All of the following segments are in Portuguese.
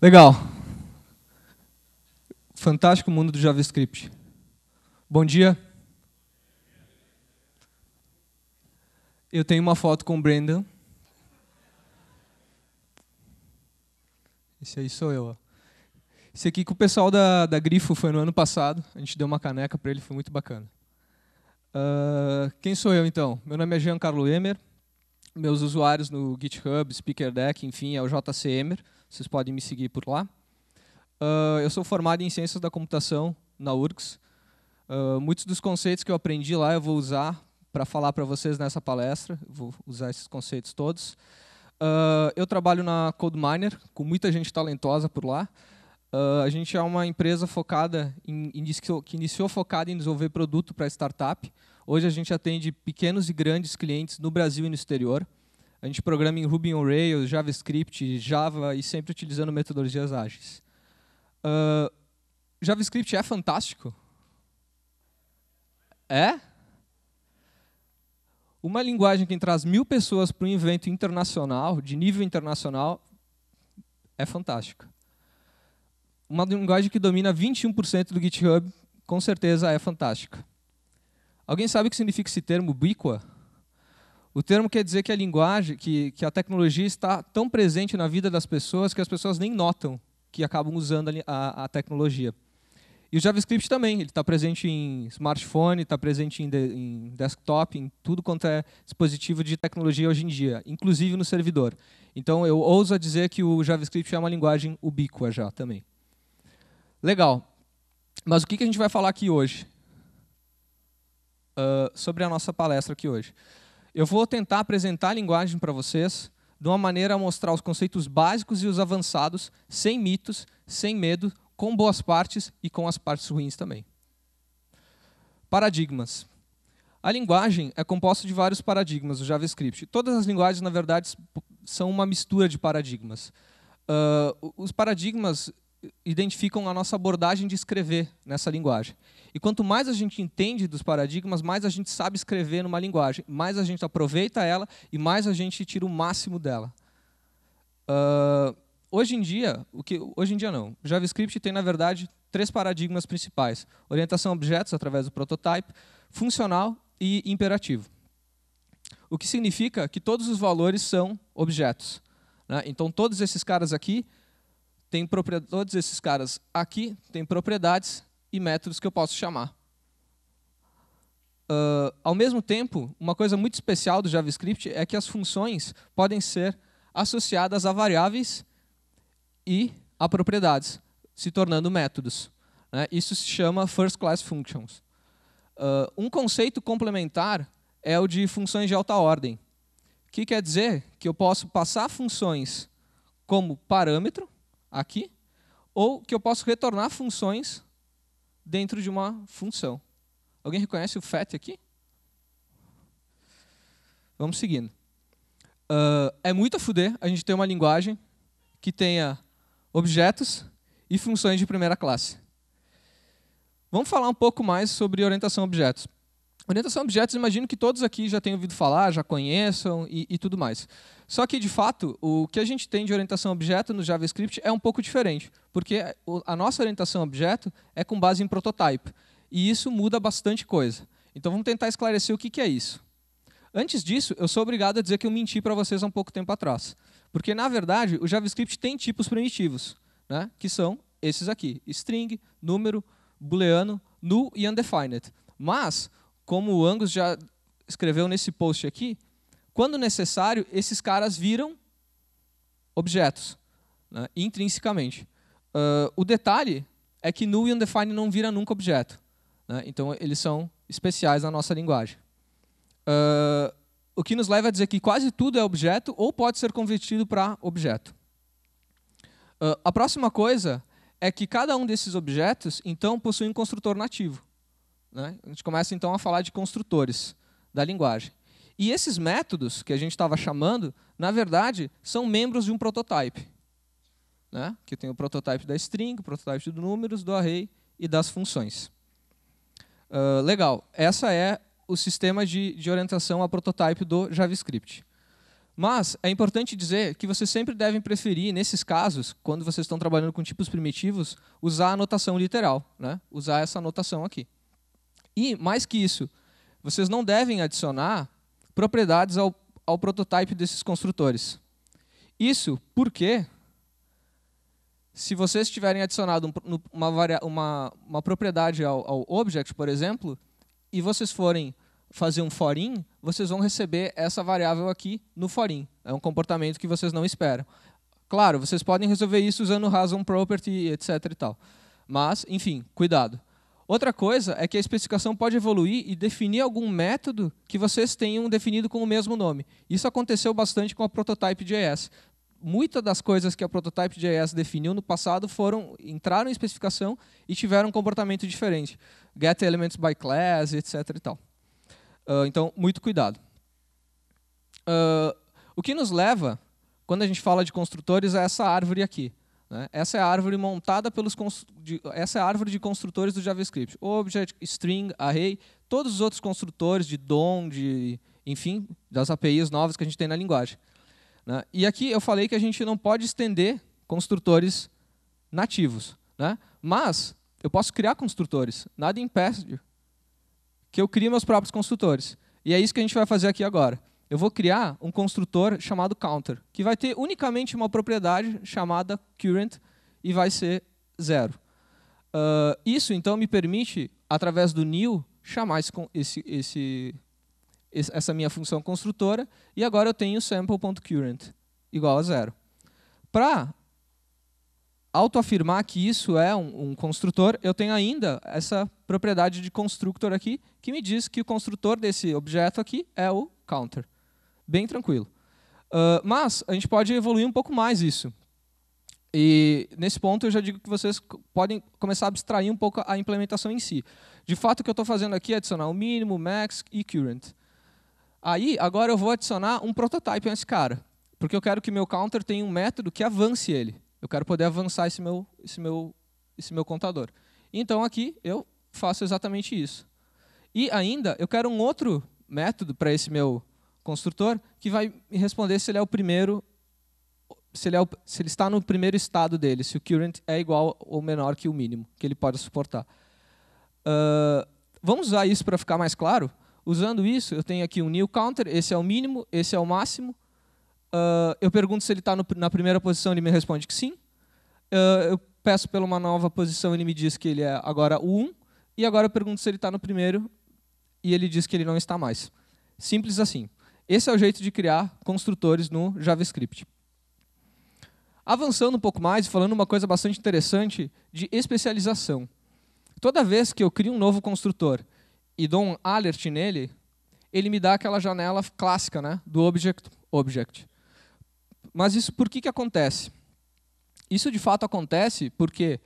Legal. Fantástico mundo do JavaScript. Bom dia. Eu tenho uma foto com o Brandon. Esse aí sou eu. Ó. Esse aqui com o pessoal da, da Grifo foi no ano passado. A gente deu uma caneca para ele, foi muito bacana. Uh, quem sou eu então? Meu nome é Giancarlo Emer. Meus usuários no GitHub, SpeakerDeck, enfim, é o JCemer. Vocês podem me seguir por lá. Uh, eu sou formado em Ciências da Computação na URGS. Uh, muitos dos conceitos que eu aprendi lá eu vou usar para falar para vocês nessa palestra. Vou usar esses conceitos todos. Uh, eu trabalho na CodeMiner, com muita gente talentosa por lá. Uh, a gente é uma empresa focada em, iniciou, que iniciou focada em desenvolver produto para startup. Hoje a gente atende pequenos e grandes clientes no Brasil e no exterior. A gente programa em Ruby on Rails, JavaScript, Java e sempre utilizando metodologias ágeis. Uh, JavaScript é fantástico? É? Uma linguagem que traz mil pessoas para um evento internacional, de nível internacional, é fantástica. Uma linguagem que domina 21% do GitHub, com certeza é fantástica. Alguém sabe o que significa esse termo, biqua? O termo quer dizer que a linguagem, que, que a tecnologia está tão presente na vida das pessoas que as pessoas nem notam que acabam usando a, a tecnologia. E o JavaScript também, ele está presente em smartphone, está presente em, de, em, desktop, em tudo quanto é dispositivo de tecnologia hoje em dia, inclusive no servidor. Então eu ouso dizer que o JavaScript é uma linguagem ubíqua já também. Legal. Mas o que, que a gente vai falar aqui hoje? Uh, sobre a nossa palestra aqui hoje. Eu vou tentar apresentar a linguagem para vocês de uma maneira a mostrar os conceitos básicos e os avançados, sem mitos, sem medo, com boas partes e com as partes ruins também. Paradigmas. A linguagem é composta de vários paradigmas, o JavaScript. Todas as linguagens, na verdade, são uma mistura de paradigmas. Uh, os paradigmas identificam a nossa abordagem de escrever nessa linguagem. E quanto mais a gente entende dos paradigmas, mais a gente sabe escrever numa linguagem, mais a gente aproveita ela e mais a gente tira o máximo dela. Uh, hoje em dia, o que hoje em dia não. JavaScript tem na verdade três paradigmas principais: orientação a objetos através do prototype, funcional e imperativo. O que significa que todos os valores são objetos. Né? Então todos esses caras aqui têm todos esses caras aqui têm propriedades e métodos que eu posso chamar. Uh, ao mesmo tempo, uma coisa muito especial do JavaScript é que as funções podem ser associadas a variáveis e a propriedades, se tornando métodos. Né? Isso se chama First Class Functions. Uh, um conceito complementar é o de funções de alta ordem, que quer dizer que eu posso passar funções como parâmetro, aqui, ou que eu posso retornar funções dentro de uma função. Alguém reconhece o fat aqui? Vamos seguindo. Uh, é muito a fuder a gente ter uma linguagem que tenha objetos e funções de primeira classe. Vamos falar um pouco mais sobre orientação a objetos. Orientação a objetos, imagino que todos aqui já tenham ouvido falar, já conheçam e, e tudo mais. Só que, de fato, o que a gente tem de orientação objeto no JavaScript é um pouco diferente, porque a nossa orientação objeto é com base em prototype, e isso muda bastante coisa. Então vamos tentar esclarecer o que, que é isso. Antes disso, eu sou obrigado a dizer que eu menti para vocês há um pouco tempo atrás. Porque, na verdade, o JavaScript tem tipos primitivos, né? que são esses aqui: string, número, booleano, null e undefined. Mas, como o Angus já escreveu nesse post aqui, quando necessário, esses caras viram objetos, né, intrinsecamente. Uh, o detalhe é que null e undefined não vira nunca objeto. Né, então, eles são especiais na nossa linguagem. Uh, o que nos leva a dizer que quase tudo é objeto ou pode ser convertido para objeto. Uh, a próxima coisa é que cada um desses objetos, então, possui um construtor nativo. Né? A gente começa, então, a falar de construtores da linguagem. E esses métodos que a gente estava chamando, na verdade, são membros de um prototype. Né? Que tem o prototype da string, o prototype de números, do array e das funções. Uh, legal, essa é o sistema de, de orientação a prototype do JavaScript. Mas é importante dizer que vocês sempre devem preferir, nesses casos, quando vocês estão trabalhando com tipos primitivos, usar a notação literal, né? usar essa notação aqui. E, mais que isso, vocês não devem adicionar propriedades ao, ao prototype desses construtores. Isso porque, se vocês tiverem adicionado uma, uma, uma propriedade ao, ao object, por exemplo, e vocês forem fazer um forin, vocês vão receber essa variável aqui no forin. É um comportamento que vocês não esperam. Claro, vocês podem resolver isso usando o Property, etc. E tal. Mas, enfim, cuidado. Outra coisa é que a especificação pode evoluir e definir algum método que vocês tenham definido com o mesmo nome. Isso aconteceu bastante com a Prototype.js. Muitas das coisas que a Prototype.js definiu no passado foram entraram em especificação e tiveram um comportamento diferente. Get elements by class, etc. E tal. Uh, então, muito cuidado. Uh, o que nos leva, quando a gente fala de construtores, é essa árvore aqui. Né? Essa é a árvore montada pelos de, essa é a árvore de construtores do JavaScript. Object, string, array, todos os outros construtores de DOM, de enfim, das APIs novas que a gente tem na linguagem. Né? E aqui eu falei que a gente não pode estender construtores nativos, né? Mas eu posso criar construtores. Nada impede que eu crie meus próprios construtores. E é isso que a gente vai fazer aqui agora eu vou criar um construtor chamado counter, que vai ter unicamente uma propriedade chamada current e vai ser zero. Uh, isso, então, me permite, através do new, chamar esse, esse, esse, essa minha função construtora, e agora eu tenho sample.current igual a zero. Para autoafirmar que isso é um, um, construtor, eu tenho ainda essa propriedade de constructor aqui, que me diz que o construtor desse objeto aqui é o counter bem tranquilo. Uh, mas a gente pode evoluir um pouco mais isso. E nesse ponto eu já digo que vocês podem começar a abstrair um pouco a implementação em si. De fato, o que eu estou fazendo aqui é adicionar o mínimo, max e current. Aí, agora eu vou adicionar um prototype nesse cara, porque eu quero que meu counter tenha um método que avance ele. Eu quero poder avançar esse meu, esse meu, esse meu contador. Então aqui eu faço exatamente isso. E ainda eu quero um outro método para esse meu construtor, que vai me responder se ele é o primeiro, se ele, é o, se ele está no primeiro estado dele, se o current é igual ou menor que o mínimo que ele pode suportar. Uh, vamos usar isso para ficar mais claro? Usando isso, eu tenho aqui um new counter, esse é o mínimo, esse é o máximo. Uh, eu pergunto se ele está na primeira posição, ele me responde que sim. Uh, eu peço pela uma nova posição, ele me diz que ele é agora o 1. E agora eu pergunto se ele está no primeiro, e ele diz que ele não está mais. Simples assim. Esse é o jeito de criar construtores no JavaScript. Avançando um pouco mais e falando uma coisa bastante interessante de especialização. Toda vez que eu crio um novo construtor e dou um alert nele, ele me dá aquela janela clássica né, do object object. Mas isso por que, que acontece? Isso de fato acontece porque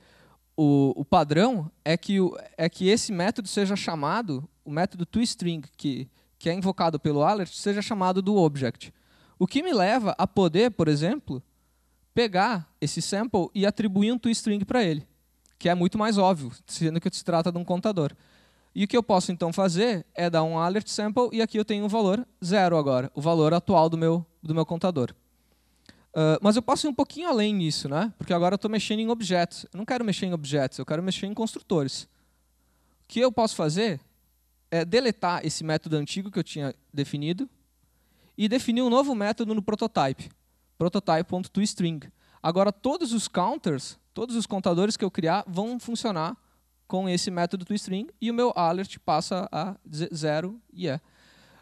o, o padrão é que, o, é que esse método seja chamado, o método toString, que que é invocado pelo alert, seja chamado do object. O que me leva a poder, por exemplo, pegar esse sample e atribuir um toString para ele, que é muito mais óbvio, sendo que se trata de um contador. E o que eu posso então fazer é dar um alert sample e aqui eu tenho um valor zero agora, o valor atual do meu, do meu contador. Uh, mas eu posso ir um pouquinho além nisso, né? porque agora eu estou mexendo em objetos. Eu não quero mexer em objetos, eu quero mexer em construtores. O que eu posso fazer é, deletar esse método antigo que eu tinha definido e definir um novo método no prototype, prototype.toString. Agora, todos os counters, todos os contadores que eu criar vão funcionar com esse método toString e o meu alert passa a zero e yeah. é.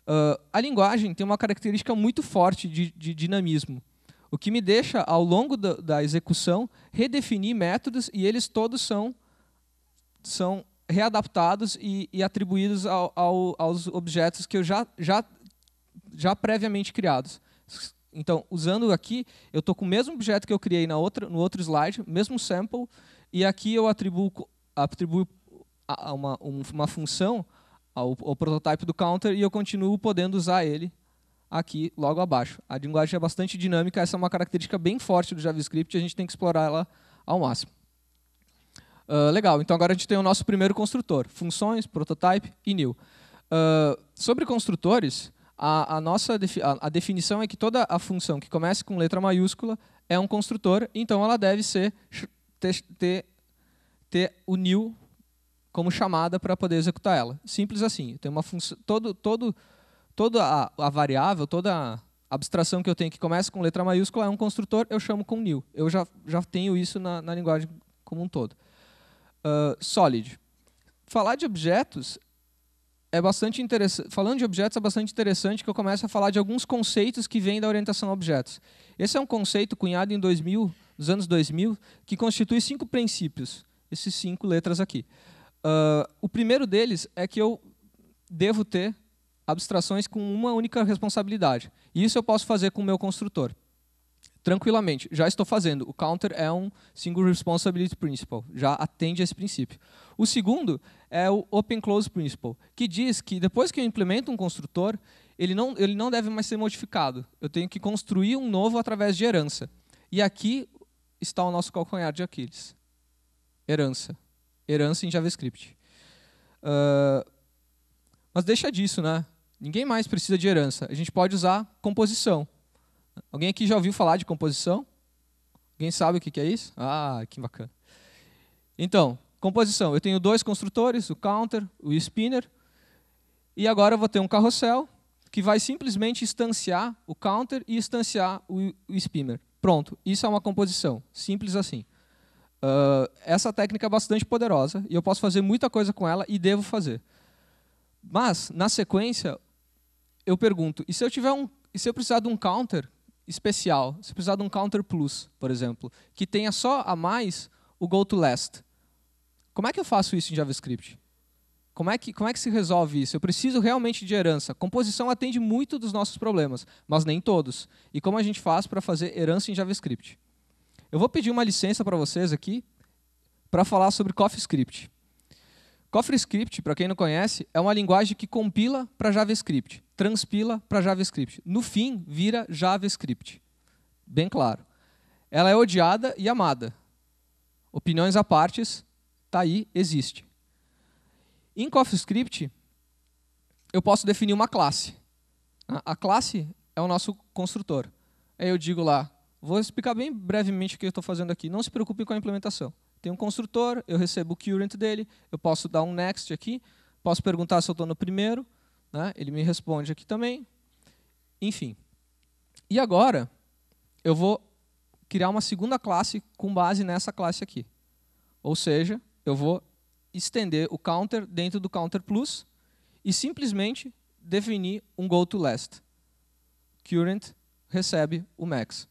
Uh, a linguagem tem uma característica muito forte de, de dinamismo, o que me deixa, ao longo da, da execução, redefinir métodos e eles todos são, são readaptados e, e atribuídos ao, ao, aos objetos que eu já, já, já previamente criados. Então, usando aqui, eu estou com o mesmo objeto que eu criei na outra, no outro slide, mesmo sample, e aqui eu atribuo, atribuo uma, uma função ao, ao do counter e eu continuo podendo usar ele aqui logo abaixo. A linguagem é bastante dinâmica, essa é uma característica bem forte do JavaScript, e a gente tem que explorar ela ao máximo. Uh, legal, então agora a gente tem o nosso primeiro construtor, funções, prototype e new. Uh, sobre construtores, a, a nossa defi a, a, definição é que toda a função que comece com letra maiúscula é um construtor, então ela deve ser ter, ter, ter o new como chamada para poder executar ela. Simples assim. Tem uma função, todo, todo, toda a, a variável, toda a abstração que eu tenho que começa com letra maiúscula é um construtor, eu chamo com new. Eu já, já tenho isso na, na linguagem como um todo uh, Solid. Falar de objetos é bastante interessante. Falando de objetos é bastante interessante que eu começo a falar de alguns conceitos que vêm da orientação a objetos. Esse é um conceito cunhado em 2000, nos anos 2000, que constitui cinco princípios. Esses cinco letras aqui. Uh, o primeiro deles é que eu devo ter abstrações com uma única responsabilidade. E isso eu posso fazer com o meu construtor tranquilamente. Já estou fazendo. O counter é um single responsibility principle, já atende a esse princípio. O segundo é o open close principle, que diz que depois que eu implemento um construtor, ele não, ele não deve mais ser modificado. Eu tenho que construir um novo através de herança. E aqui está o nosso calcanhar de Aquiles. Herança. Herança em JavaScript. Uh, mas deixa disso, né? Ninguém mais precisa de herança. A gente pode usar composição. Alguém aqui já ouviu falar de composição? Alguém sabe o que é isso? Ah, que bacana. Então, composição. Eu tenho dois construtores, o counter, o spinner. E agora eu vou ter um carrossel que vai simplesmente instanciar o counter e instanciar o, spinner. Pronto, isso é uma composição. Simples assim. Uh, essa técnica é bastante poderosa e eu posso fazer muita coisa com ela e devo fazer. Mas, na sequência, eu pergunto, e se eu, tiver um, e se eu precisar de um counter especial, se precisar de um counter plus, por exemplo, que tenha só a mais o go to last. Como é que eu faço isso em JavaScript? Como é, que, como é que se resolve isso? Eu preciso realmente de herança. Composição atende muito dos nossos problemas, mas nem todos. E como a gente faz para fazer herança em JavaScript? Eu vou pedir uma licença para vocês aqui para falar sobre CoffeeScript. CoffeeScript, para quem não conhece, é uma linguagem que compila para JavaScript, transpila para JavaScript. No fim, vira JavaScript. Bem claro. Ela é odiada e amada. Opiniões à partes, tá aí, existe. Em CoffeeScript, eu posso definir uma classe. A classe é o nosso construtor. Aí eu digo lá, vou explicar bem brevemente o que eu estou fazendo aqui. Não se preocupe com a implementação. Tem um construtor, eu recebo o current dele, eu posso dar um next aqui, posso perguntar se eu estou no primeiro, né? ele me responde aqui também. Enfim. E agora, eu vou criar uma segunda classe com base nessa classe aqui. Ou seja, eu vou estender o counter dentro do counter plus e simplesmente definir um go to last. Current recebe o max.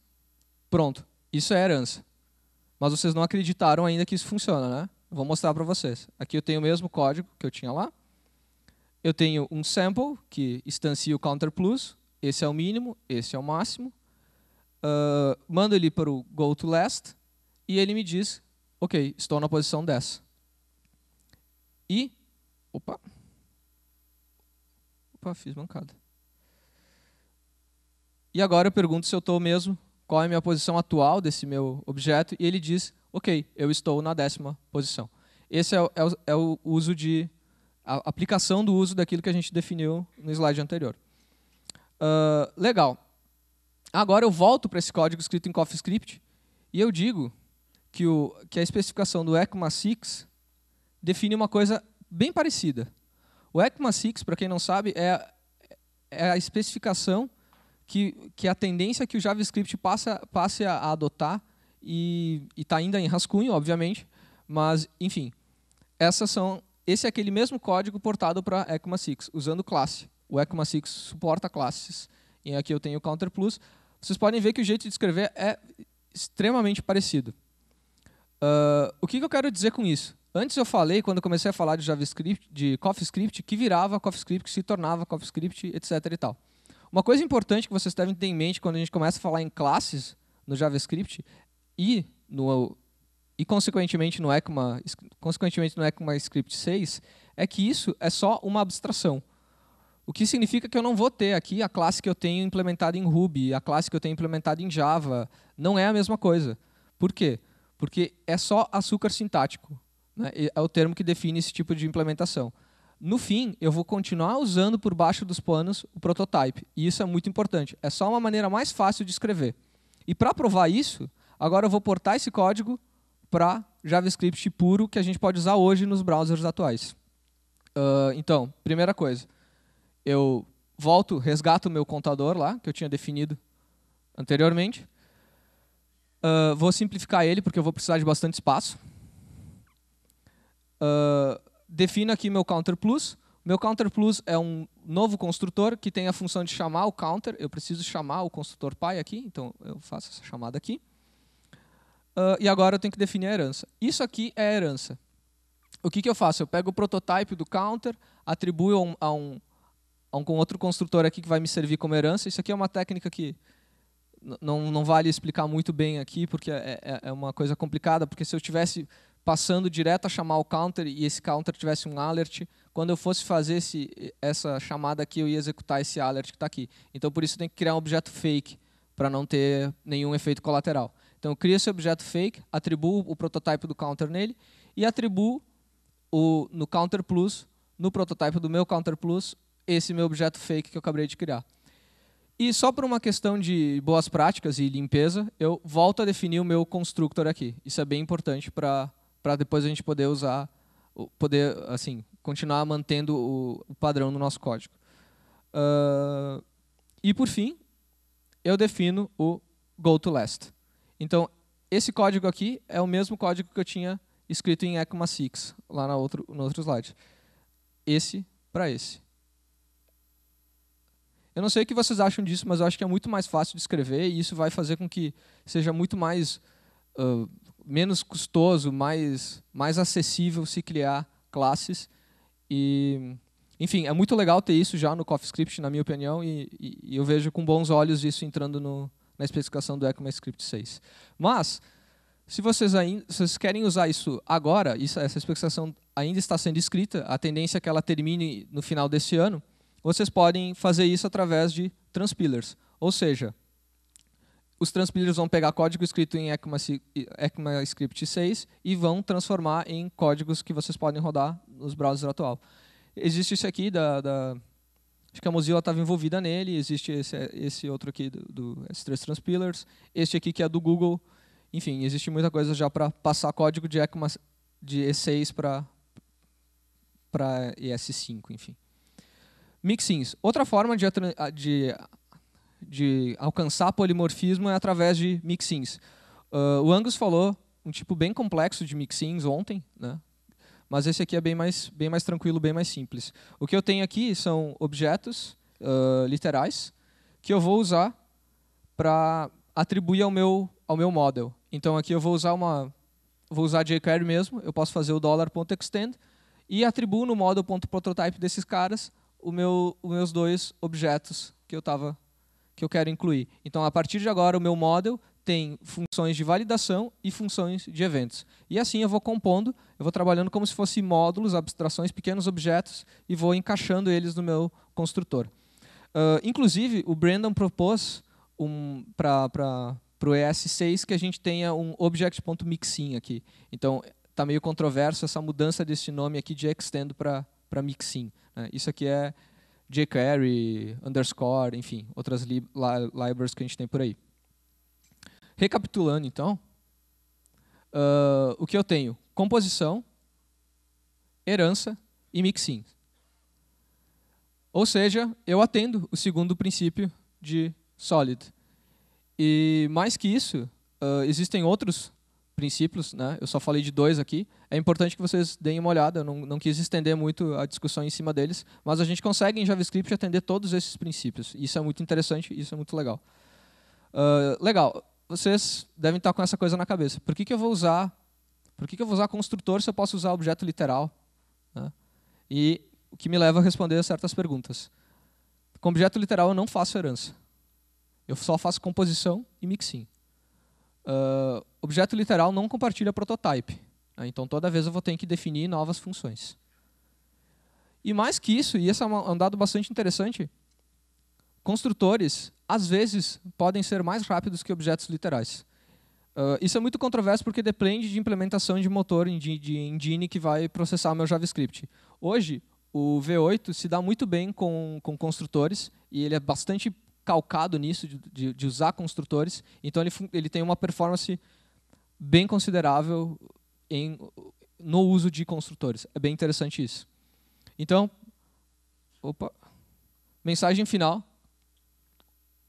Pronto, isso é herança. Mas vocês não acreditaram ainda que isso funciona, né? Vou mostrar para vocês. Aqui eu tenho o mesmo código que eu tinha lá. Eu tenho um sample que instancia o counter plus. Esse é o mínimo, esse é o máximo. Uh, ah, mando ele para o go to last e ele me diz, ok, estou na posição 10. E, opa, opa, fiz mancada. E agora eu pergunto se eu estou mesmo qual é a minha posição atual desse meu objeto, e ele diz, ok, eu estou na décima posição. Esse é o, é é o uso de, a aplicação do uso daquilo que a gente definiu no slide anterior. Uh, legal. Agora eu volto para esse código escrito em CoffeeScript e eu digo que, o, que a especificação do ECMA6 define uma coisa bem parecida. O ECMA6, para quem não sabe, é, é a especificação que, que a tendência é que o JavaScript passe, passe a, a adotar e está ainda em rascunho, obviamente, mas, enfim, essas são, esse é aquele mesmo código portado para ECMAScript, usando classe. O ECMAScript suporta classes, e aqui eu tenho o Counter Plus. Vocês podem ver que o jeito de escrever é extremamente parecido. Uh, o que, que eu quero dizer com isso? Antes eu falei, quando eu comecei a falar de JavaScript, de CoffeeScript, que virava CoffeeScript, se tornava CoffeeScript, etc. e tal. Uma coisa importante que vocês devem ter em mente quando a gente começa a falar em classes no JavaScript e no e consequentemente no ECMA, consequentemente no ECMAScript 6, é que isso é só uma abstração. O que significa que eu não vou ter aqui a classe que eu tenho implementada em Ruby, a classe que eu tenho implementada em Java, não é a mesma coisa. Por quê? Porque é só açúcar sintático, né? é o termo que define esse tipo de implementação. No fim, eu vou continuar usando por baixo dos panos o prototype. E isso é muito importante. É só uma maneira mais fácil de escrever. E para provar isso, agora eu vou portar esse código para JavaScript puro que a gente pode usar hoje nos browsers atuais. Uh, então, primeira coisa, eu volto, resgato o meu contador lá, que eu tinha definido anteriormente. Uh, vou simplificar ele, porque eu vou precisar de bastante espaço. Uh, defino aqui meu counter plus. Meu counter plus é um novo construtor que tem a função de chamar o counter. Eu preciso chamar o construtor pai aqui, então eu faço essa chamada aqui. Uh, e agora eu tenho que definir a herança. Isso aqui é a herança. O que, que eu faço? Eu pego o prototype do counter, atribuo a um, a um, a um outro construtor aqui que vai me servir como herança. Isso aqui é uma técnica que não, não vale explicar muito bem aqui, porque é, é, é uma coisa complicada, porque se eu tivesse passando direto a chamar o counter e esse counter tivesse um alert, quando eu fosse fazer esse, essa chamada aqui, eu ia executar esse alert que está aqui. Então, por isso, tem que criar um objeto fake para não ter nenhum efeito colateral. Então, eu crio esse objeto fake, atribuo o prototype do counter nele e atribuo o, no counter plus, no prototype do meu counter plus, esse meu objeto fake que eu acabei de criar. E só por uma questão de boas práticas e limpeza, eu volto a definir o meu constructor aqui. Isso é bem importante para para depois a gente poder usar, poder assim continuar mantendo o, o padrão no nosso código. Uh, e por fim, eu defino o go to last. Então, esse código aqui é o mesmo código que eu tinha escrito em 6, lá na outro, no outro slide. Esse para esse. Eu não sei o que vocês acham disso, mas eu acho que é muito mais fácil de escrever e isso vai fazer com que seja muito mais uh, menos custoso, mais, mais acessível se criar classes. E, enfim, é muito legal ter isso já no CoffeeScript, na minha opinião, e, e, e eu vejo com bons olhos isso entrando no, na especificação do ECMAScript 6. Mas, se vocês, ainda, se vocês querem usar isso agora, isso, essa especificação ainda está sendo escrita, a tendência é que ela termine no final desse ano, vocês podem fazer isso através de transpilers, Ou seja, os transpilers vão pegar código escrito em ECMAScript 6 e vão transformar em códigos que vocês podem rodar nos browsers atual. Existe isso aqui da, da acho que a Mozilla estava envolvida nele, existe esse, esse outro aqui do, do S3 Transpilers, este aqui que é do Google, enfim, existe muita coisa já para passar código de ECMA de E6 para para ES5, enfim. Mixins. Outra forma de, de de alcançar polimorfismo é através de mixins. Uh, o Angus falou um tipo bem complexo de mixins ontem, né? mas esse aqui é bem mais, bem mais tranquilo, bem mais simples. O que eu tenho aqui são objetos uh, literais que eu vou usar para atribuir ao meu, ao meu model. Então aqui eu vou usar uma vou usar jQuery mesmo, eu posso fazer o $.extend e atribuo no model.prototype desses caras o meu, os meus dois objetos que eu estava que eu quero incluir. Então, a partir de agora, o meu model tem funções de validação e funções de eventos. E assim eu vou compondo, eu vou trabalhando como se fossem módulos, abstrações, pequenos objetos e vou encaixando eles no meu construtor. Uh, inclusive, o Brandon propôs um, para o ES6 que a gente tenha um object.mixin aqui. Então, está meio controverso essa mudança desse nome aqui de extendo para mixin. Né? Isso aqui é, jQuery, underscore, enfim, outras li libraries que a gente tem por aí. Recapitulando, então, uh, o que eu tenho? Composição, herança e mixing. Ou seja, eu atendo o segundo princípio de Solid. E mais que isso, uh, existem outros princípios, né? eu só falei de dois aqui. É importante que vocês deem uma olhada, eu não, não quis estender muito a discussão em cima deles, mas a gente consegue em JavaScript atender todos esses princípios. Isso é muito interessante, isso é muito legal. Uh, legal, vocês devem estar com essa coisa na cabeça. Por que, que eu vou usar por que, que eu vou usar construtor se eu posso usar objeto literal? Né? E o que me leva a responder a certas perguntas. Com objeto literal eu não faço herança. Eu só faço composição e mixing. Uh, objeto literal não compartilha prototype. Né? Então, toda vez eu vou ter que definir novas funções. E mais que isso, e esse é um dado bastante interessante, construtores, às vezes, podem ser mais rápidos que objetos literais. Uh, isso é muito controverso porque depende de implementação de motor de engine que vai processar meu JavaScript. Hoje, o V8 se dá muito bem com, com construtores e ele é bastante calcado nisso, de, de, de usar construtores. Então ele, ele tem uma performance bem considerável em, no uso de construtores. É bem interessante isso. Então, opa, mensagem final.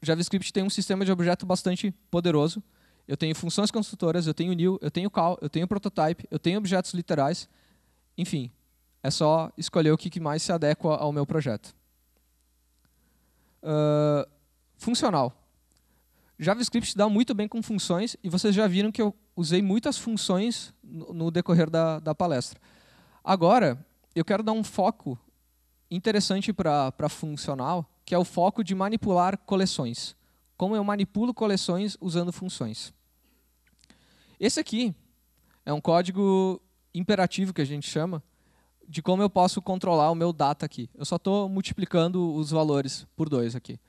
JavaScript tem um sistema de objeto bastante poderoso. Eu tenho funções construtoras, eu tenho new, eu tenho call, eu tenho prototype, eu tenho objetos literais. Enfim, é só escolher o que mais se adequa ao meu projeto. Uh, funcional. JavaScript dá muito bem com funções e vocês já viram que eu usei muitas funções no decorrer da, da palestra. Agora, eu quero dar um foco interessante para funcional, que é o foco de manipular coleções. Como eu manipulo coleções usando funções. Esse aqui é um código imperativo que a gente chama, de como eu posso controlar o meu data aqui. Eu só estou multiplicando os valores por dois aqui.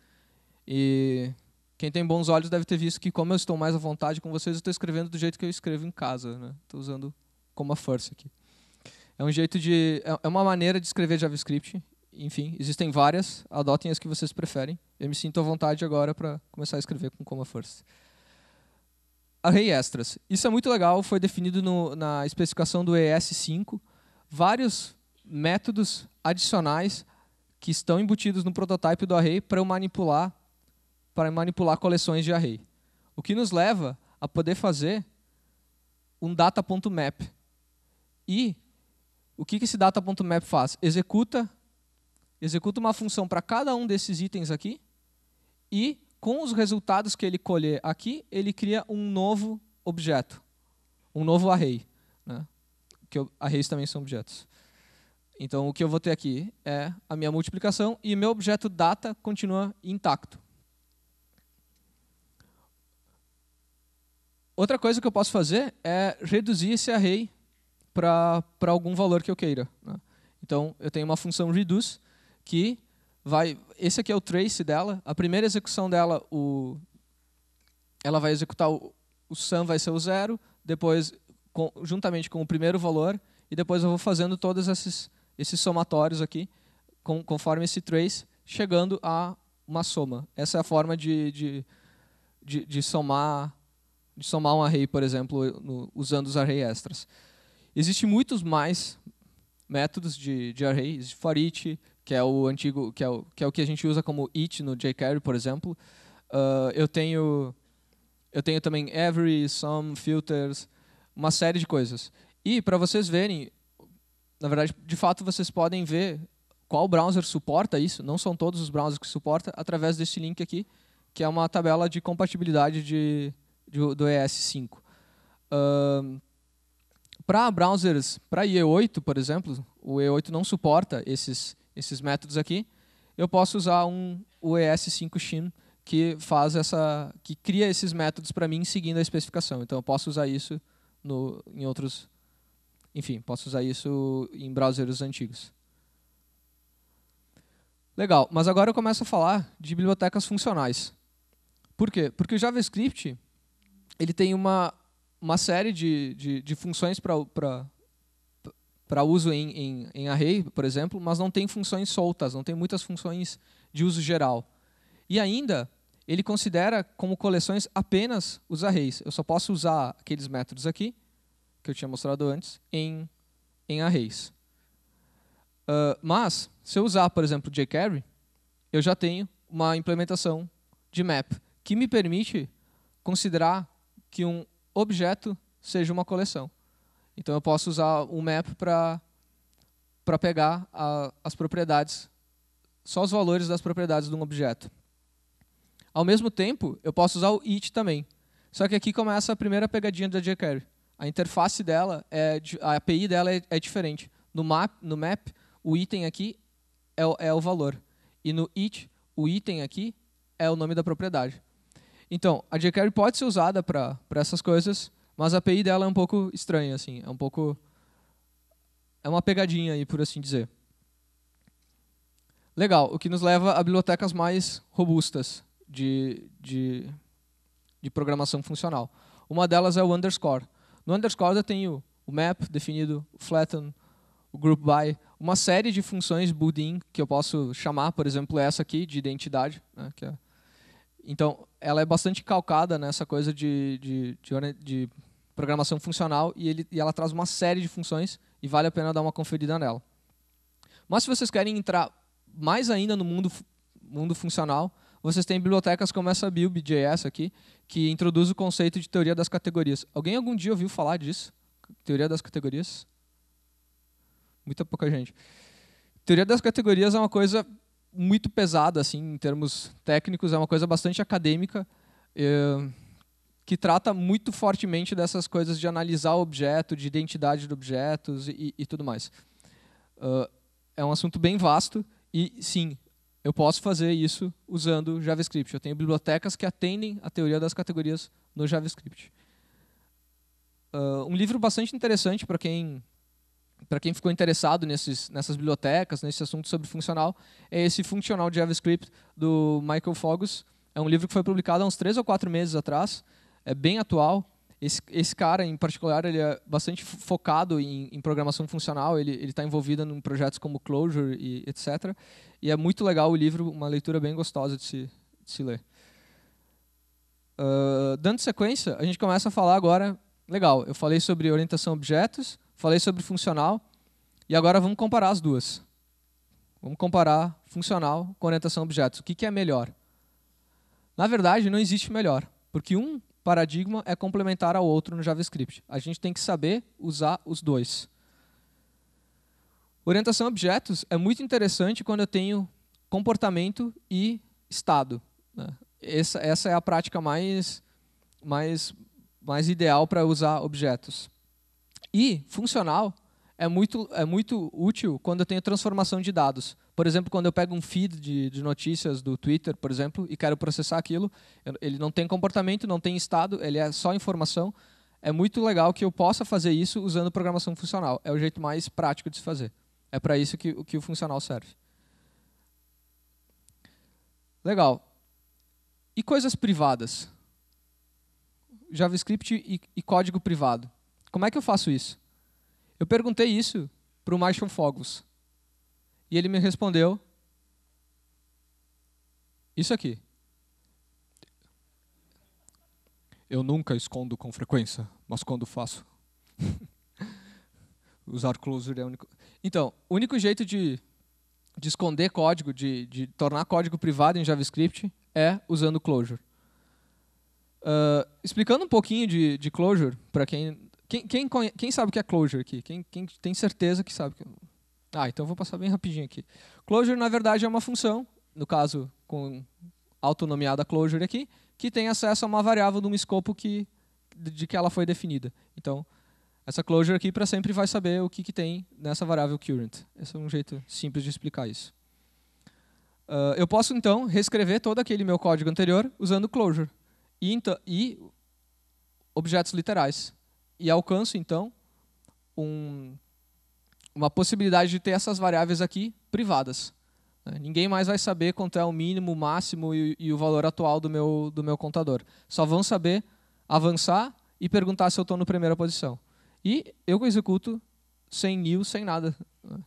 E quem tem bons olhos deve ter visto que, como eu estou mais à vontade com vocês, eu estou escrevendo do jeito que eu escrevo em casa. Né? Estou usando como a força aqui. É um jeito de. É, é uma maneira de escrever JavaScript. Enfim, existem várias. Adotem as que vocês preferem. Eu me sinto à vontade agora para começar a escrever com Coma força. Array extras. Isso é muito legal. Foi definido no, na especificação do ES5. Vários métodos adicionais que estão embutidos no prototype do array para eu manipular para manipular coleções de array. O que nos leva a poder fazer um data.map. E o que esse data.map faz? Executa, executa uma função para cada um desses itens aqui e com os resultados que ele colher aqui, ele cria um novo objeto, um novo array. Né? Que eu, arrays também são objetos. Então, o que eu vou ter aqui é a minha multiplicação e meu objeto data continua intacto. Outra coisa que eu posso fazer é reduzir esse array para algum valor que eu queira. Né? Então, eu tenho uma função reduce que vai... Esse aqui é o trace dela. A primeira execução dela, o, ela vai executar... O, o sum vai ser o zero, depois, com, juntamente com o primeiro valor, e depois eu vou fazendo todos esses, esses somatórios aqui, com, conforme esse trace, chegando a uma soma. Essa é a forma de, de, de, de somar de somar um array, por exemplo, no, usando os array extras. Existem muitos mais métodos de, de arrays, for each, que é o antigo, que é o, que é o que a gente usa como each no jQuery, por exemplo. Uh, eu tenho eu tenho também every, some, filters, uma série de coisas. E para vocês verem, na verdade, de fato vocês podem ver qual browser suporta isso, não são todos os browsers que suporta, através desse link aqui, que é uma tabela de compatibilidade de, do, do ES5. Uh, para browsers, para IE8, por exemplo, o IE8 não suporta esses, esses métodos aqui, eu posso usar um ES5 Shin que faz essa, que cria esses métodos para mim seguindo a especificação. Então eu posso usar isso no, em outros, enfim, posso usar isso em browsers antigos. Legal, mas agora eu começo a falar de bibliotecas funcionais. Por quê? Porque o JavaScript ele tem uma, uma série de, de, de funções para uso em, em, em array, por exemplo, mas não tem funções soltas, não tem muitas funções de uso geral. E ainda, ele considera como coleções apenas os arrays. Eu só posso usar aqueles métodos aqui, que eu tinha mostrado antes, em, em arrays. Uh, mas, se eu usar, por exemplo, jQuery, eu já tenho uma implementação de map que me permite considerar que um objeto seja uma coleção. Então eu posso usar um map para para pegar a, as propriedades, só os valores das propriedades de um objeto. Ao mesmo tempo, eu posso usar o it também. Só que aqui começa a primeira pegadinha da jQuery. A interface dela, é, a API dela é, é diferente. No map, no map, o item aqui é o, é o valor. E no it, o item aqui é o nome da propriedade. Então, a jQuery pode ser usada para essas coisas, mas a API dela é um pouco estranha, assim, é um pouco... É uma pegadinha aí, por assim dizer. Legal, o que nos leva a bibliotecas mais robustas de, de, de programação funcional. Uma delas é o underscore. No underscore eu tenho o map definido, o flatten, o group by, uma série de funções boolean que eu posso chamar, por exemplo, essa aqui de identidade, né, que é então, ela é bastante calcada nessa né, coisa de, de, de, de programação funcional e, ele, e ela traz uma série de funções e vale a pena dar uma conferida nela. Mas se vocês querem entrar mais ainda no mundo, mundo funcional, vocês têm bibliotecas como essa BuildJS aqui, que introduz o conceito de teoria das categorias. Alguém algum dia ouviu falar disso? Teoria das categorias? Muita pouca gente. Teoria das categorias é uma coisa muito pesada assim em termos técnicos, é uma coisa bastante acadêmica é, que trata muito fortemente dessas coisas de analisar o objeto, de identidade de objetos e, e tudo mais. Uh, é um assunto bem vasto e sim, eu posso fazer isso usando JavaScript. Eu tenho bibliotecas que atendem a teoria das categorias no JavaScript. Uh, um livro bastante interessante para quem para quem ficou interessado nesses, nessas bibliotecas, nesse assunto sobre funcional, é esse Funcional JavaScript do Michael Fogus. É um livro que foi publicado há uns três ou quatro meses atrás, é bem atual. Esse, esse cara, em particular, ele é bastante focado em, em programação funcional, ele está envolvido em projetos como Clojure e etc. E é muito legal o livro, uma leitura bem gostosa de se, de se ler. Uh, dando sequência, a gente começa a falar agora. Legal, eu falei sobre orientação a objetos, falei sobre funcional e agora vamos comparar as duas. Vamos comparar funcional com orientação a objetos. O que, que é melhor? Na verdade, não existe melhor, porque um paradigma é complementar ao outro no JavaScript. A gente tem que saber usar os dois. Orientação a objetos é muito interessante quando eu tenho comportamento e estado. Né? Essa, essa é a prática mais, mais, mais ideal para usar objetos. E funcional é muito, é muito útil quando eu tenho transformação de dados. Por exemplo, quando eu pego um feed de, de notícias do Twitter, por exemplo, e quero processar aquilo, ele não tem comportamento, não tem estado, ele é só informação. É muito legal que eu possa fazer isso usando programação funcional. É o jeito mais prático de se fazer. É para isso que, que o funcional serve. Legal. E coisas privadas? JavaScript e, e código privado. Como é que eu faço isso? Eu perguntei isso para o Michael Fogos. E ele me respondeu: Isso aqui. Eu nunca escondo com frequência, mas quando faço. Usar closure é o único. Então, o único jeito de, de esconder código, de, de tornar código privado em JavaScript, é usando closure. Uh, explicando um pouquinho de, de closure, para quem quem, conhe... quem sabe o que é closure aqui? Quem, quem tem certeza que sabe? É? Ah, então vou passar bem rapidinho aqui. Closure, na verdade, é uma função, no caso, com autonomeada closure aqui, que tem acesso a uma variável de um escopo que, de que ela foi definida. Então, essa closure aqui para sempre vai saber o que, que tem nessa variável current. Esse é um jeito simples de explicar isso. Uh, eu posso, então, reescrever todo aquele meu código anterior usando closure e, então, e objetos literais e alcanço, então, um, uma possibilidade de ter essas variáveis aqui privadas. Né? Ninguém mais vai saber quanto é o mínimo, o máximo e, e o valor atual do meu, do meu contador. Só vão saber avançar e perguntar se eu estou na primeira posição. E eu executo sem new, sem nada.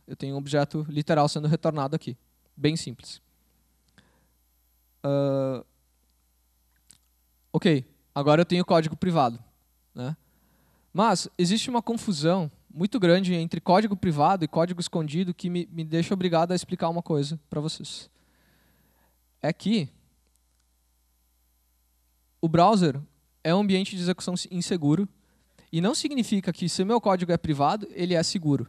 Eu tenho um objeto literal sendo retornado aqui. Bem simples. Uh, ok, agora eu tenho código privado. Né? Mas existe uma confusão muito grande entre código privado e código escondido que me, me deixa obrigado a explicar uma coisa para vocês. É que o browser é um ambiente de execução inseguro e não significa que se meu código é privado, ele é seguro.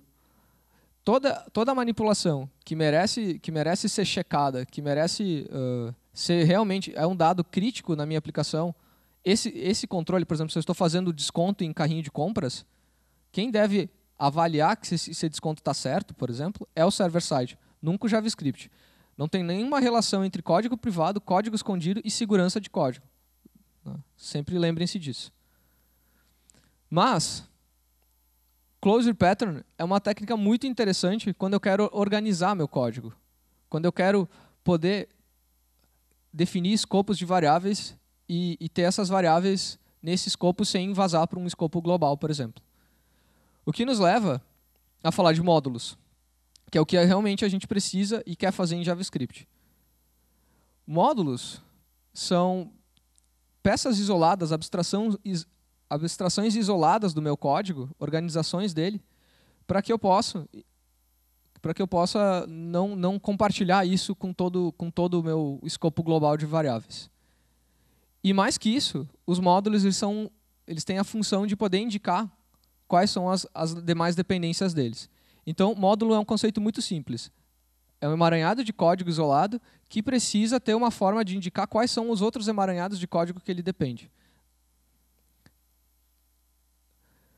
Toda, toda manipulação que merece, que merece ser checada, que merece uh, ser realmente é um dado crítico na minha aplicação, esse, esse controle, por exemplo, se eu estou fazendo desconto em carrinho de compras, quem deve avaliar que esse, esse desconto está certo, por exemplo, é o server-side, nunca o JavaScript. Não tem nenhuma relação entre código privado, código escondido e segurança de código. Né? Sempre lembrem-se disso. Mas, closure pattern é uma técnica muito interessante quando eu quero organizar meu código. Quando eu quero poder definir escopos de variáveis e, e ter essas variáveis nesse escopo sem vazar para um escopo global, por exemplo. O que nos leva a falar de módulos, que é o que realmente a gente precisa e quer fazer em JavaScript. Módulos são peças isoladas, is, abstrações isoladas do meu código, organizações dele, para que eu possa para que eu possa não, não compartilhar isso com todo com todo o meu escopo global de variáveis. E mais que isso, os módulos eles são, eles têm a função de poder indicar quais são as, as demais dependências deles. Então, módulo é um conceito muito simples. É um emaranhado de código isolado que precisa ter uma forma de indicar quais são os outros emaranhados de código que ele depende.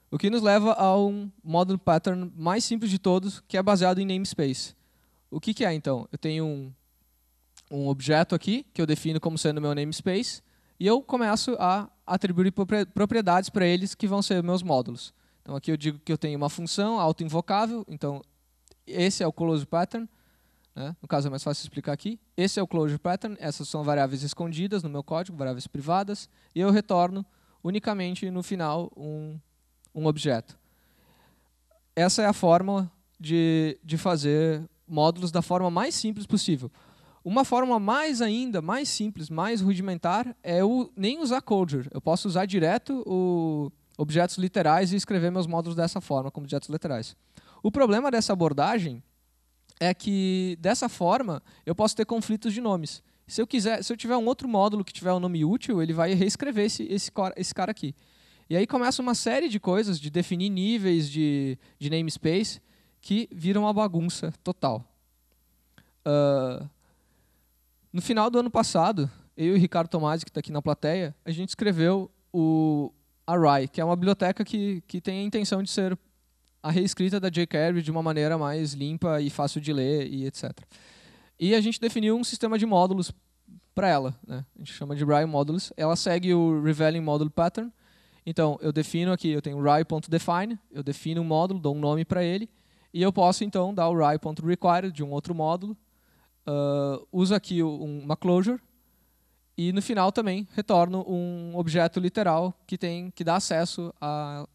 O que nos leva a um módulo pattern mais simples de todos, que é baseado em namespace. O que, que é, então? Eu tenho um, um objeto aqui, que eu defino como sendo meu namespace, e eu começo a atribuir propriedades para eles que vão ser meus módulos. Então aqui eu digo que eu tenho uma função autoinvocável, então esse é o closure pattern, né? no caso é mais fácil explicar aqui. Esse é o closure pattern, essas são variáveis escondidas no meu código, variáveis privadas, e eu retorno unicamente no final um, um objeto. Essa é a forma de, de fazer módulos da forma mais simples possível. Uma forma mais ainda, mais simples, mais rudimentar, é o nem usar Coder. Eu posso usar direto o objetos literais e escrever meus módulos dessa forma, como objetos literais. O problema dessa abordagem é que, dessa forma, eu posso ter conflitos de nomes. Se eu quiser, se eu tiver um outro módulo que tiver um nome útil, ele vai reescrever esse, esse, esse cara aqui. E aí começa uma série de coisas, de definir níveis de, de namespace, que viram uma bagunça total. Uh, no final do ano passado, eu e o Ricardo Tomasi, que está aqui na plateia, a gente escreveu o Arai, que é uma biblioteca que, que tem a intenção de ser a reescrita da jQuery de uma maneira mais limpa e fácil de ler e etc. E a gente definiu um sistema de módulos para ela. Né? A gente chama de Rye Módulos. Ela segue o Revealing Module Pattern. Então, eu defino aqui, eu tenho Rye.define, eu defino um módulo, dou um nome para ele, e eu posso, então, dar o Rye.require de um outro módulo, uh, ah, uso aqui um, uma closure e no final também retorno um objeto literal que tem que dá acesso a,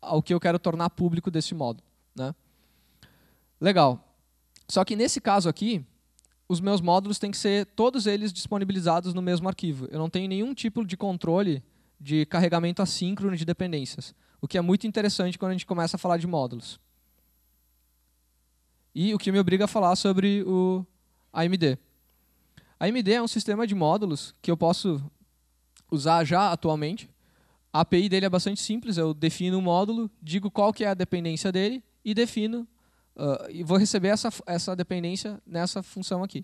ao que eu quero tornar público desse modo, né? Legal. Só que nesse caso aqui, os meus módulos têm que ser todos eles disponibilizados no mesmo arquivo. Eu não tenho nenhum tipo de controle de carregamento assíncrono de dependências, o que é muito interessante quando a gente começa a falar de módulos. E o que me obriga a falar sobre o AMD. A AMD é um sistema de módulos que eu posso usar já atualmente. A API dele é bastante simples, eu defino um módulo, digo qual que é a dependência dele e defino uh, e vou receber essa, essa dependência nessa função aqui.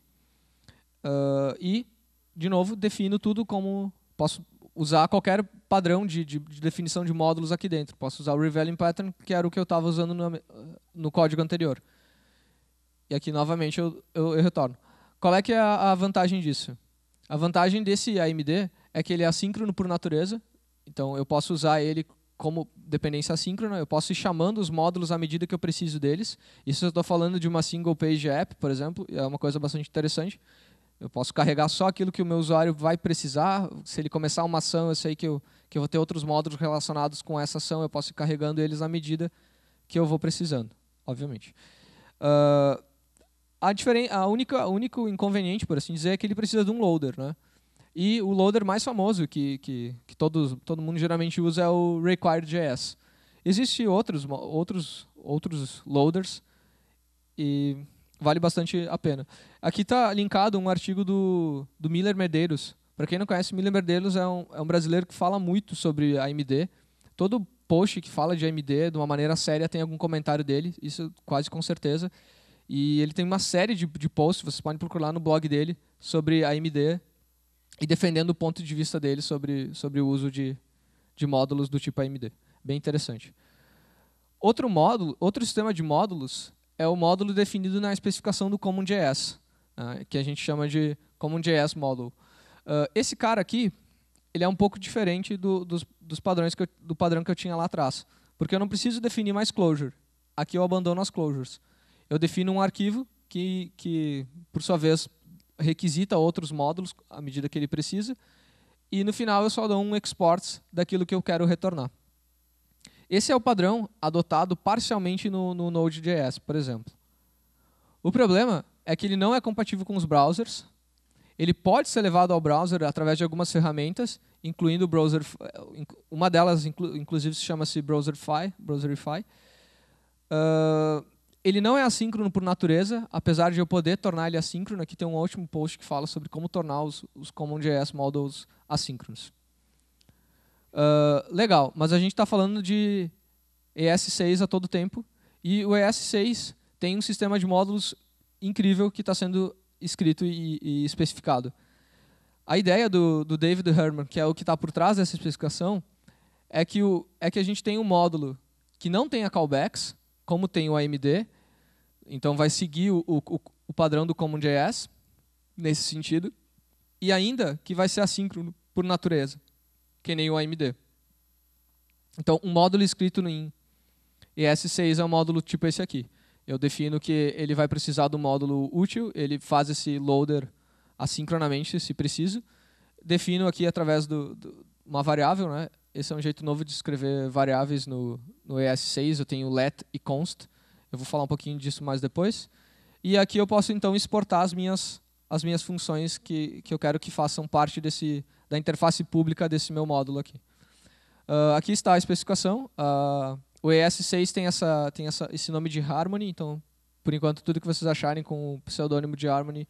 Uh, e, de novo, defino tudo como posso usar qualquer padrão de, de, de, definição de módulos aqui dentro. Posso usar o Revealing Pattern, que era o que eu estava usando no, no código anterior. E aqui, novamente, eu, eu, eu retorno. Qual é que é a, a vantagem disso? A vantagem desse AMD é que ele é assíncrono por natureza, então eu posso usar ele como dependência assíncrona, eu posso ir chamando os módulos à medida que eu preciso deles. Isso eu estou falando de uma single page app, por exemplo, é uma coisa bastante interessante. Eu posso carregar só aquilo que o meu usuário vai precisar. Se ele começar uma ação, eu sei que eu, que eu vou ter outros módulos relacionados com essa ação, eu posso ir carregando eles à medida que eu vou precisando, obviamente. Uh, a, a única, o único inconveniente, por assim dizer, é que ele precisa de um loader, né? E o loader mais famoso que, que, que todos, todo mundo geralmente usa é o Required.js. Existem outros, outros, outros loaders e vale bastante a pena. Aqui está linkado um artigo do, do Miller Medeiros. Para quem não conhece, Miller Medeiros é um, é um brasileiro que fala muito sobre AMD. Todo post que fala de AMD de uma maneira séria tem algum comentário dele, isso quase com certeza. E ele tem uma série de, de posts, vocês podem procurar no blog dele, sobre a AMD e defendendo o ponto de vista dele sobre, sobre o uso de, de módulos do tipo AMD. Bem interessante. Outro módulo, outro sistema de módulos é o módulo definido na especificação do CommonJS, né, que a gente chama de CommonJS Model. Uh, esse cara aqui, ele é um pouco diferente do, dos, dos padrões que eu, do padrão que eu tinha lá atrás, porque eu não preciso definir mais closure. Aqui eu abandono as closures eu defino um arquivo que, que, por sua vez, requisita outros módulos à medida que ele precisa, e no final eu só dou um export daquilo que eu quero retornar. Esse é o padrão adotado parcialmente no, no Node.js, por exemplo. O problema é que ele não é compatível com os browsers, ele pode ser levado ao browser através de algumas ferramentas, incluindo o browser, uma delas inclusive se chama-se Browserify, Browserify. Uh, ele não é assíncrono por natureza, apesar de eu poder tornar ele assíncrono. Aqui tem um último post que fala sobre como tornar os, os CommonJS models assíncronos. Uh, legal, mas a gente está falando de ES6 a todo tempo. E o ES6 tem um sistema de módulos incrível que está sendo escrito e, e, especificado. A ideia do, do David Herman, que é o que está por trás dessa especificação, é que, o, é que a gente tem um módulo que não tenha callbacks, como tem o AMD, então vai seguir o, o, o padrão do CommonJS nesse sentido, e ainda que vai ser assíncrono por natureza, que nem o AMD. Então, um módulo escrito em ES6 é um módulo tipo esse aqui. Eu defino que ele vai precisar do módulo útil, ele faz esse loader assincronamente, se preciso. Defino aqui através de uma variável, né, esse é um jeito novo de escrever variáveis no, no ES6. Eu tenho let e const. Eu vou falar um pouquinho disso mais depois. E aqui eu posso, então, exportar as minhas, as minhas funções que, que eu quero que façam parte desse, da interface pública desse meu módulo aqui. Uh, aqui está a especificação. Uh, o ES6 tem, essa, tem essa, esse nome de Harmony, então, por enquanto, tudo que vocês acharem com o pseudônimo de Harmony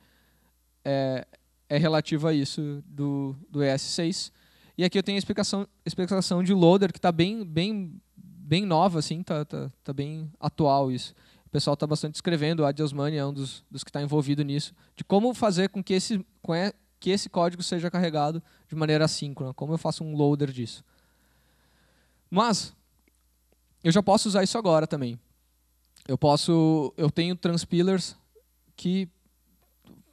é, é relativo a isso do, do ES6. E aqui eu tenho a explicação, explicação de loader, que está bem, bem, bem nova, assim, está tá, tá bem atual isso. O pessoal está bastante escrevendo, o Adiosmani é um dos, dos que está envolvido nisso, de como fazer com que esse, com é, que esse código seja carregado de maneira assíncrona, como eu faço um loader disso. Mas, eu já posso usar isso agora também. Eu posso, eu tenho transpilers que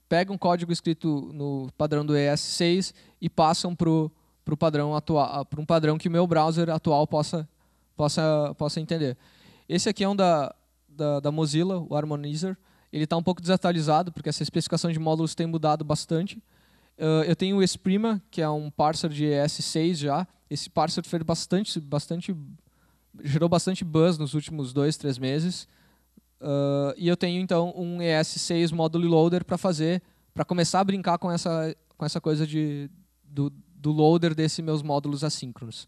pegam código escrito no padrão do ES6 e passam para o para padrão atual, ah, para um padrão que o meu browser atual possa possa possa entender. Esse aqui é um da da, da Mozilla, o Harmonizer. Ele está um pouco desatualizado porque essa especificação de módulos tem mudado bastante. Uh, eu tenho o Esprima, que é um parser de ES6 já. Esse parser fez bastante, bastante, gerou bastante buzz nos últimos dois, três meses. Uh, e eu tenho então um ES6 módulo loader para fazer, para começar a brincar com essa, com essa coisa de, do, do loader desses meus módulos assíncronos.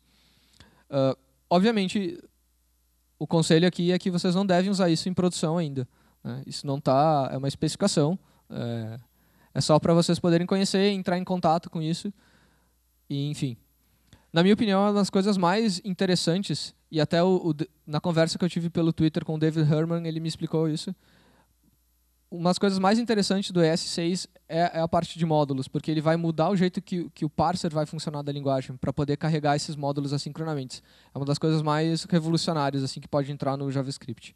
Uh, obviamente, o conselho aqui é que vocês não devem usar isso em produção ainda. Né? Isso não tá é uma especificação. É, é só para vocês poderem conhecer, entrar em contato com isso. E, enfim, na minha opinião, é uma das coisas mais interessantes, e até o, o, na conversa que eu tive pelo Twitter com o David Herman, ele me explicou isso, umas coisas mais interessantes do ES6 é, é, a parte de módulos, porque ele vai mudar o jeito que, que o parser vai funcionar da linguagem para poder carregar esses módulos assincronamente. É uma das coisas mais revolucionárias assim que pode entrar no JavaScript.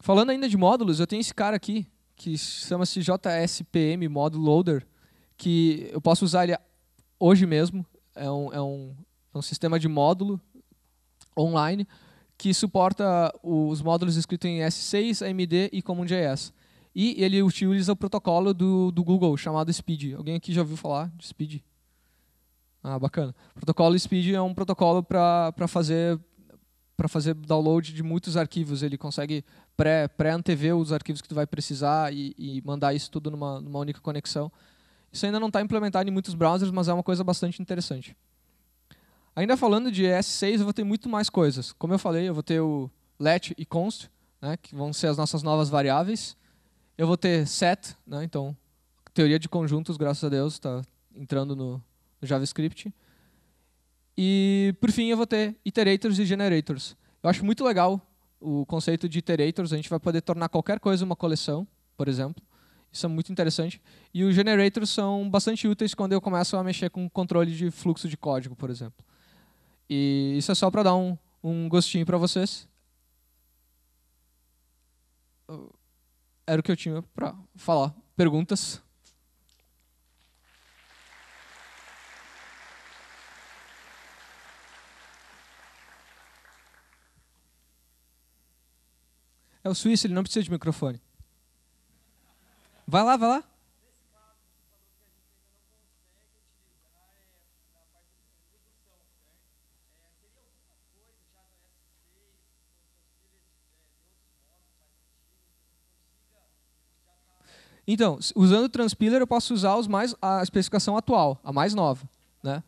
Falando ainda de módulos, eu tenho esse cara aqui que chama-se JSPM Module Loader, que eu posso usar ele hoje mesmo. É um, é um, é um sistema de módulo online que suporta os módulos escritos em S6, AMD e CommonJS. E ele utiliza o protocolo do, do Google, chamado SPEED. Alguém aqui já ouviu falar de SPEED? Ah, bacana. O protocolo SPEED é um protocolo para fazer para fazer download de muitos arquivos. Ele consegue pré-antever pré os arquivos que tu vai precisar e, e mandar isso tudo numa, numa única conexão. Isso ainda não está implementado em muitos browsers, mas é uma coisa bastante interessante. Ainda falando de S6, eu vou ter muito mais coisas. Como eu falei, eu vou ter o let e const, né, que vão ser as nossas novas variáveis. Eu vou ter set, né, então teoria de conjuntos, graças a Deus, está entrando no, no JavaScript. E, por fim, eu vou ter iterators e generators. Eu acho muito legal o conceito de iterators. A gente vai poder tornar qualquer coisa uma coleção, por exemplo. Isso é muito interessante. E os generators são bastante úteis quando eu começo a mexer com controle de fluxo de código, por exemplo. E isso é só para dar um, um gostinho para vocês. Era o que eu tinha para falar. Perguntas? É o suíço, ele não precisa de microfone. Vai lá, vai lá. Então, usando o transpiler, eu posso usar os mais, a especificação atual, a mais nova. Né?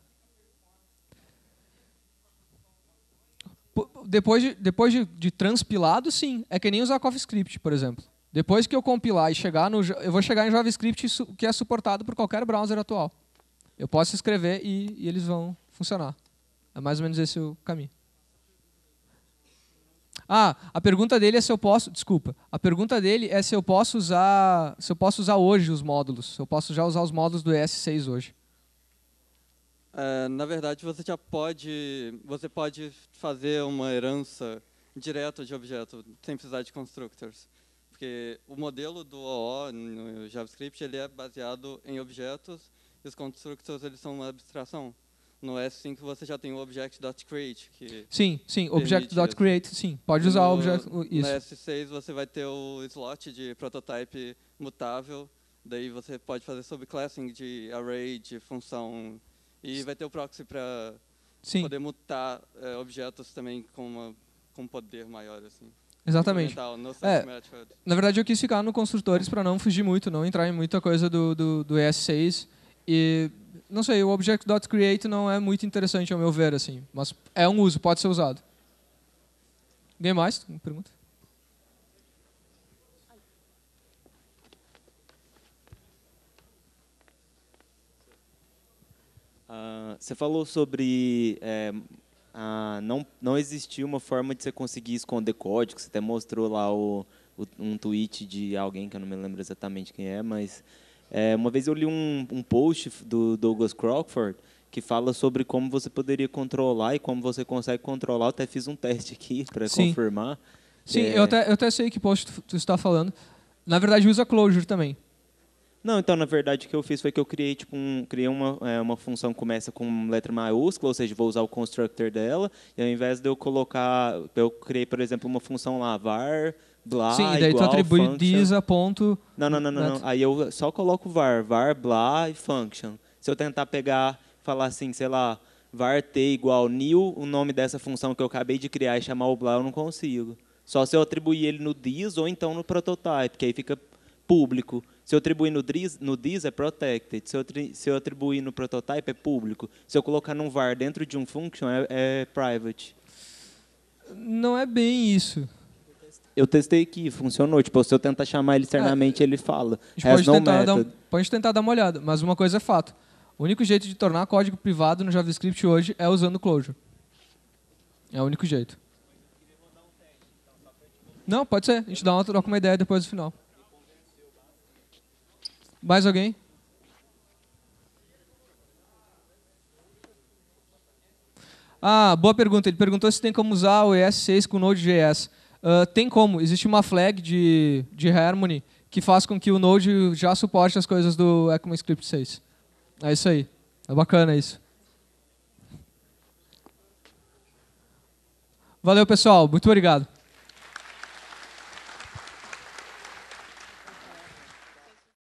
Depois, de, depois de, de transpilado, sim. É que nem usar CoffeeScript, por exemplo. Depois que eu compilar e chegar no... Eu vou chegar em JavaScript que é suportado por qualquer browser atual. Eu posso escrever e, e eles vão funcionar. É mais ou menos esse o caminho. Ah, a pergunta dele é se eu posso. Desculpa. A pergunta dele é se eu posso usar. Se eu posso usar hoje os módulos. Se eu posso já usar os módulos do ES6 hoje. É, na verdade, você já pode. Você pode fazer uma herança direta de objeto, sem precisar de constructors. Porque o modelo do OO no JavaScript ele é baseado em objetos e os constructors eles são uma abstração no é S5 assim você já tem o Object.create. Sim, sim, Object.create, sim. Pode usar no, o Object. Isso. No S6 você vai ter o slot de prototype mutável, daí você pode fazer subclassing de array, de função, e vai ter o proxy para poder mutar é, objetos também com, uma, com um poder maior. Assim. Exatamente. É, na verdade, eu quis ficar no construtores para não fugir muito, não entrar em muita coisa do, do, do ES6. E não sei, o Object.create não é muito interessante ao meu ver, assim, mas é um uso, pode ser usado. Alguém mais? Uma pergunta? Uh, você falou sobre é, uh, não, não existir uma forma de você conseguir esconder código. Você até mostrou lá o, o, um tweet de alguém, que eu não me lembro exatamente quem é, mas é, uma vez eu li um, um post do Douglas Crockford que fala sobre como você poderia controlar e como você consegue controlar. Eu até fiz um teste aqui para confirmar. Sim, é... eu, até, eu até sei que post tu, tu está falando. Na verdade, usa Clojure também. Não, então, na verdade, o que eu fiz foi que eu criei, tipo, um, criei uma, é, uma função que começa com letra maiúscula, ou seja, vou usar o constructor dela, e ao invés de eu colocar, eu criei, por exemplo, uma função lá, var, blah, Sim, daí tu atribui function. a ponto... Não, não, não, não, não, aí eu só coloco var, var, blah e function. Se eu tentar pegar, falar assim, sei lá, var t igual new, o nome dessa função que eu acabei de criar e chamar o blah, eu não consigo. Só se eu atribuir ele no this ou então no prototype, que aí fica público. Se eu atribuir no diz, no diz é protected. Se eu, se eu atribuir no prototype é público. Se eu colocar num var dentro de um function é, é private. Não é bem isso. Eu testei aqui, funcionou. Tipo, se eu tentar chamar ele externamente, é, ele fala. A gente pode tentar, dar, pode tentar dar uma olhada, mas uma coisa é fato. O único jeito de tornar código privado no JavaScript hoje é usando Clojure. É o único jeito. Não, pode ser. A gente dá uma, troca uma ideia depois do final. Mais alguém? Ah, boa pergunta. Ele perguntou se tem como usar o ES6 com Node.js. Uh, tem como. Existe uma flag de, de Harmony que faz com que o Node já suporte as coisas do ECMAScript 6. É isso aí. É bacana isso. Valeu, pessoal. Muito obrigado.